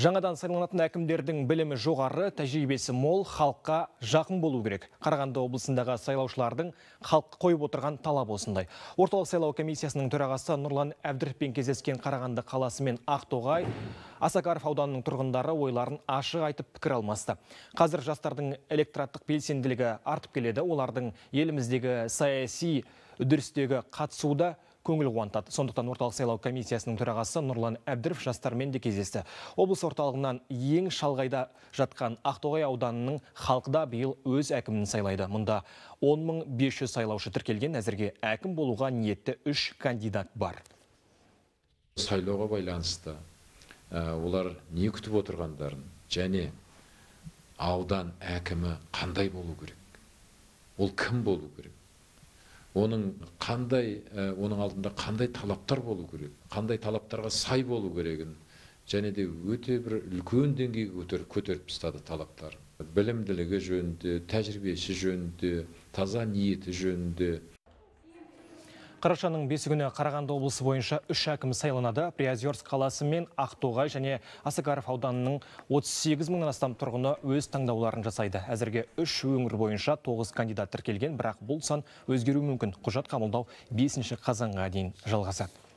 Жаңадан сайланатын әкімдердің білімі жоғары, тәжірибесі мол, халыққа жақын болу керек. Қарағанды облысындағы сайлаушылардың халық қойып отырған талап осындай. Орталық сайлау комиссиясының төрағасы Нұрлан Әбдіровпен кездескен Қарағанды қаласы мен Ақтоғай, Асакаров ауданының тұрғындары ойларын ашық айтып пікір алмасты. Қазір жастардың электораттық белсенділігі артып келеді. Олардың еліміздегі саяси үдірістегі қатысуы да көңіл қуантады сондықтан орталық сайлау комиссиясының төрағасы нұрлан әбдіров жастармен де кездесті облыс орталығынан ең шалғайда жатқан ақтоғай ауданының халқы да биыл өз әкімін сайлайды мұнда 10500 сайлаушы тіркелген әзірге әкім болуға ниетті үш кандидат бар сайлауға байланысты ә, олар не күтіп отырғандарын және аудан әкімі қандай болу керек ол кім болу керек оның қандай оның алдында қандай талаптар болу керек қандай талаптарға сай болу керегін және де өте бір үлкен деңгейге көтер, көтеріп тастады талаптар білімділігі жөнінде тәжірибесі жөнінде таза ниеті жөнінде қарашаның бесі күні қарағанды облысы бойынша үш әкім сайланады приозерск қаласы мен ақтоғай және осакаров ауданының 38 мыңнан астам тұрғыны өз таңдауларын жасайды әзірге үш өңір бойынша тоғыз кандидат тіркелген бірақ бұл сан өзгеруі мүмкін құжат қабылдау 5 қазанға дейін жалғасады